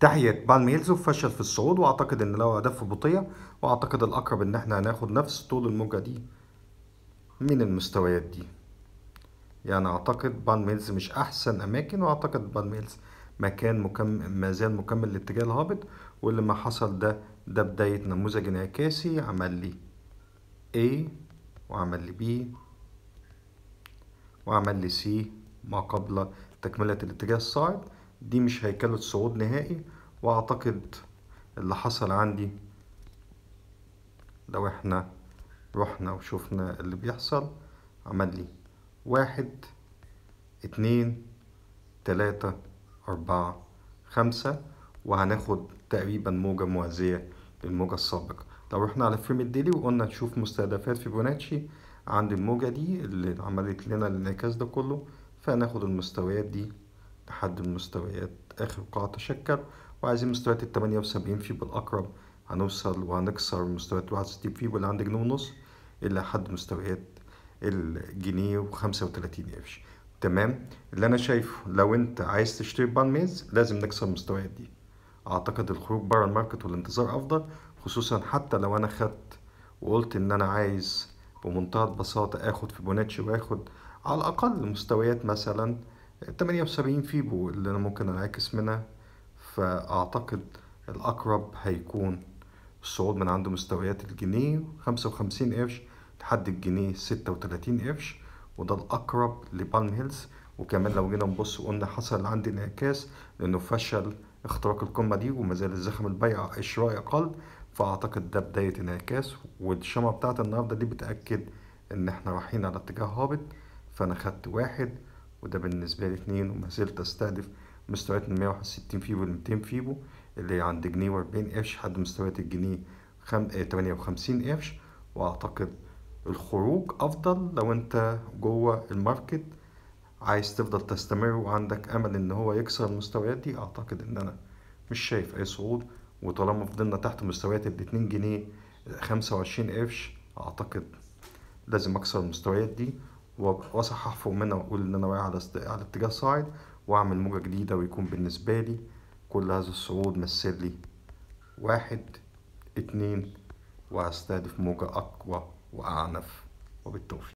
تحية بالميلز وفشل في الصعود واعتقد ان له اهداف بطيئه واعتقد الاقرب ان احنا هناخد نفس طول الموجة دي من المستويات دي يعني اعتقد بالميلز مش احسن اماكن واعتقد بالميلز مكان مكمل ما زال مكمل لاتجاه الهابط واللي ما حصل ده ده بداية نموذج انعكاسي عمل لي A وعمل لي B وعمل لي C ما قبل تكملة الاتجاه الصاعد دي مش هيكلة صعود نهائي واعتقد اللي حصل عندي لو احنا رحنا وشوفنا اللي بيحصل عمل لي واحد اتنين تلاتة أربعة خمسة وهناخد تقريبا موجة موازية للموجة السابقة لو رحنا على فريم الديلي وقلنا نشوف مستهدفات فيبوناتشي عند الموجة دي اللي عملت لنا الانعكاس ده كله فهناخد المستويات دي لحد من مستويات آخر قاعة تشكل وعايزين مستويات ال 78 في الأقرب هنوصل وهنكسر مستويات 61 في اللي عند جنيه ونص إلى حد مستويات الجنيه وخمسة وتلاتين قرش تمام اللي أنا شايفه لو أنت عايز تشتري بان ميز لازم نكسر المستويات دي أعتقد الخروج بره الماركت والانتظار أفضل خصوصا حتى لو أنا خدت وقلت إن أنا عايز بمنتهى البساطة آخد في بوناتشي وآخد على الأقل مستويات مثلا التمانية وسبعين فيبو اللي أنا ممكن أنعكس منها فأعتقد الأقرب هيكون الصعود من عند مستويات الجنيه خمسة وخمسين قرش لحد الجنيه ستة وتلاتين قرش وده الأقرب لبالم هيلز وكمان لو جينا نبص وقلنا حصل عندي انعكاس لأنه فشل اختراق القمة دي وما زال الزخم البيع الشرائي أقل فأعتقد ده بداية انعكاس والشمعة بتاعت النهاردة دي بتأكد إن احنا رايحين على اتجاه هابط فأنا خدت واحد وده بالنسبة لي اتنين وما زلت استهدف مستويات المية واحد وستين فيبو لميتين فيبو اللي عند جنيه وأربعين قرش لحد مستويات الجنيه خم... آه، تمانية وخمسين قرش وأعتقد الخروج أفضل لو أنت جوه الماركت عايز تفضل تستمر وعندك أمل إن هو يكسر المستويات دي أعتقد إن أنا مش شايف أي صعود وطالما فضلنا تحت مستويات الاتنين جنيه خمسة وعشرين قرش أعتقد لازم أكسر المستويات دي واصحح فوق منها واقول ان انا واقع على على اتجاه صاعد واعمل موجه جديده ويكون بالنسبه لي كل هذا الصعود مثل لي واحد اتنين وهستهدف موجه اقوى واعنف وبالتوفيق